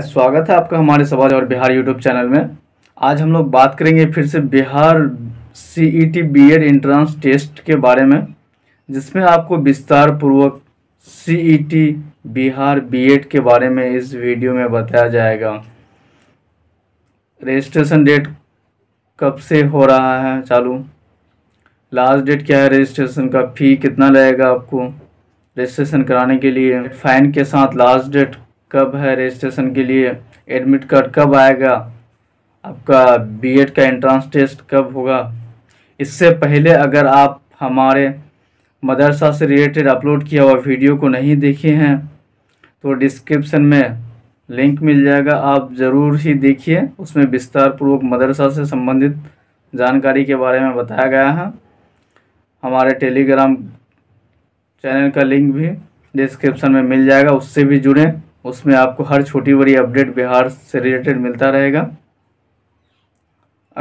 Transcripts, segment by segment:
स्वागत है आपका हमारे सवाल और बिहार यूट्यूब चैनल में आज हम लोग बात करेंगे फिर से Bihar C E T B Ed entrance test के बारे में जिसमें आपको विस्तार पूर्वक C E e T Bihar B Ed के बारे में इस वीडियो में बताया जाएगा रजिस्ट्रेशन डेट कब से हो रहा है चालू लास्ट डेट क्या है रजिस्ट्रेशन का फ़ी कितना लगेगा आपको रजिस्ट्रेशन कराने के लिए फ़ाइन के साथ लास्ट डेट कब है रजिस्ट्रेशन के लिए एडमिट कार्ड कब आएगा आपका बीएड का एंट्रेंस टेस्ट कब होगा इससे पहले अगर आप हमारे मदरसा से रिलेटेड अपलोड किया हुआ वीडियो को नहीं देखे हैं तो डिस्क्रिप्शन में लिंक मिल जाएगा आप ज़रूर ही देखिए उसमें विस्तार पूर्वक मदरसा से संबंधित जानकारी के बारे में बताया गया है हमारे टेलीग्राम चैनल का लिंक भी डिस्क्रिप्शन में मिल जाएगा उससे भी जुड़ें उसमें आपको हर छोटी बड़ी अपडेट बिहार से रिलेटेड मिलता रहेगा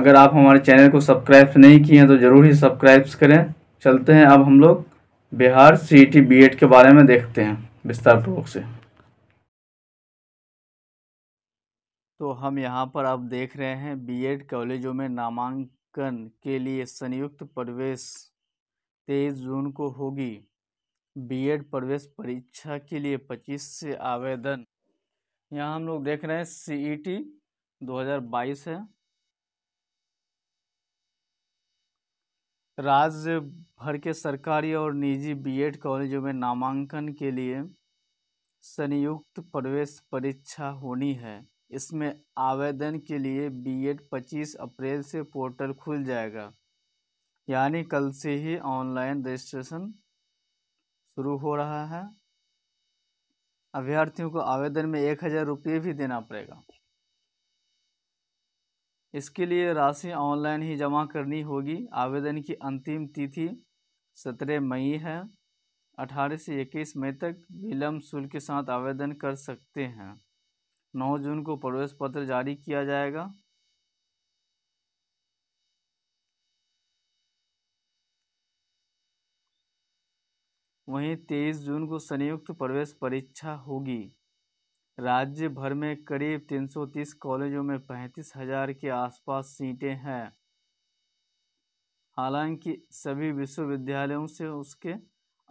अगर आप हमारे चैनल को सब्सक्राइब नहीं किए हैं तो ज़रूर ही सब्सक्राइब करें चलते हैं अब हम लोग Bihar C E e e के बारे में देखते हैं विस्तार पूर्वक से तो हम यहाँ पर आप देख रहे हैं बीएड e कॉलेजों में नामांकन के लिए संयुक्त प्रवेश तेईस जून को होगी बीएड प्रवेश परीक्षा के लिए 25 से आवेदन यहाँ हम लोग देख रहे हैं e सीईटी 2022 है राज्य भर के सरकारी और निजी बीएड कॉलेजों में नामांकन के लिए संयुक्त प्रवेश परीक्षा होनी है इसमें आवेदन के लिए बीएड 25 अप्रैल से पोर्टल खुल जाएगा यानी कल से ही ऑनलाइन रजिस्ट्रेशन शुरू हो रहा है अभ्यर्थियों को आवेदन में एक हज़ार रुपये भी देना पड़ेगा इसके लिए राशि ऑनलाइन ही जमा करनी होगी आवेदन की अंतिम तिथि सत्रह मई है अठारह से इक्कीस मई तक विलम्ब शुल्क के साथ आवेदन कर सकते हैं नौ जून को प्रवेश पत्र जारी किया जाएगा वहीं तेईस जून को संयुक्त प्रवेश परीक्षा होगी राज्य भर में करीब 330 कॉलेजों में पैंतीस हजार के आसपास सीटें हैं हालांकि सभी विश्वविद्यालयों से उसके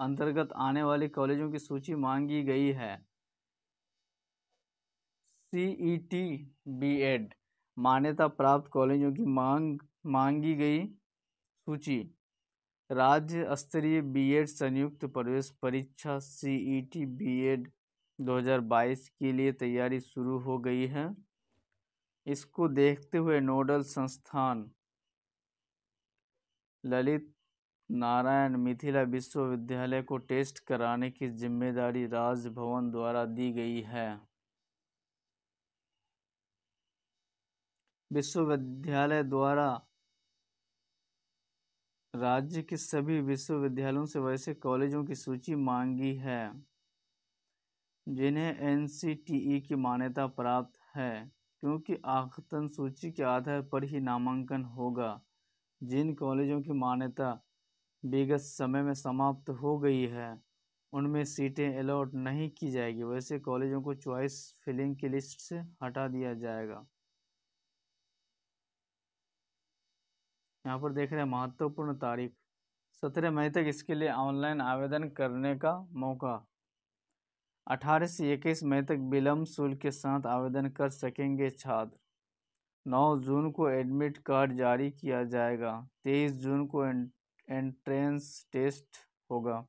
अंतर्गत आने वाले कॉलेजों की सूची मांगी गई है C E T B Ed मान्यता प्राप्त कॉलेजों की मांग मांगी गई सूची राज्य स्तरीय बीएड संयुक्त प्रवेश परीक्षा सीईटी बीएड 2022 के लिए तैयारी शुरू हो गई है इसको देखते हुए नोडल संस्थान ललित नारायण मिथिला विश्वविद्यालय को टेस्ट कराने की जिम्मेदारी राजभवन द्वारा दी गई है विश्वविद्यालय द्वारा राज्य के सभी विश्वविद्यालयों से वैसे कॉलेजों की सूची मांगी है जिन्हें एन की मान्यता प्राप्त है क्योंकि आखतन सूची के आधार पर ही नामांकन होगा जिन कॉलेजों की मान्यता विगत समय में समाप्त हो गई है उनमें सीटें अलॉट नहीं की जाएगी वैसे कॉलेजों को चॉइस फिलिंग की लिस्ट से हटा दिया जाएगा यहाँ पर देख रहे हैं महत्वपूर्ण तारीख सत्रह मई तक इसके लिए ऑनलाइन आवेदन करने का मौका अठारह से इक्कीस मई तक विलम्ब शुल्क के साथ आवेदन कर सकेंगे छात्र नौ जून को एडमिट कार्ड जारी किया जाएगा तेईस जून को एंट्रेंस टेस्ट होगा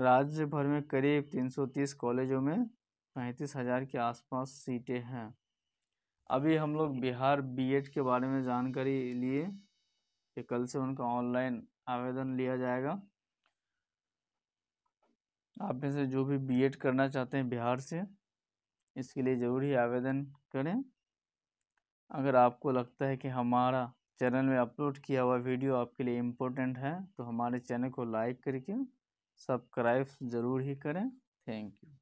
राज्य भर में करीब तीन सौ तीस कॉलेजों में पैंतीस हज़ार के आसपास सीटें हैं अभी हम लोग बिहार बीएड के बारे में जानकारी लिए कि कल से उनका ऑनलाइन आवेदन लिया जाएगा आप में से जो भी बीएड करना चाहते हैं बिहार से इसके लिए ज़रूर ही आवेदन करें अगर आपको लगता है कि हमारा चैनल में अपलोड किया हुआ वीडियो आपके लिए इम्पोर्टेंट है तो हमारे चैनल को लाइक करके सब्सक्राइब ज़रूर ही करें थैंक यू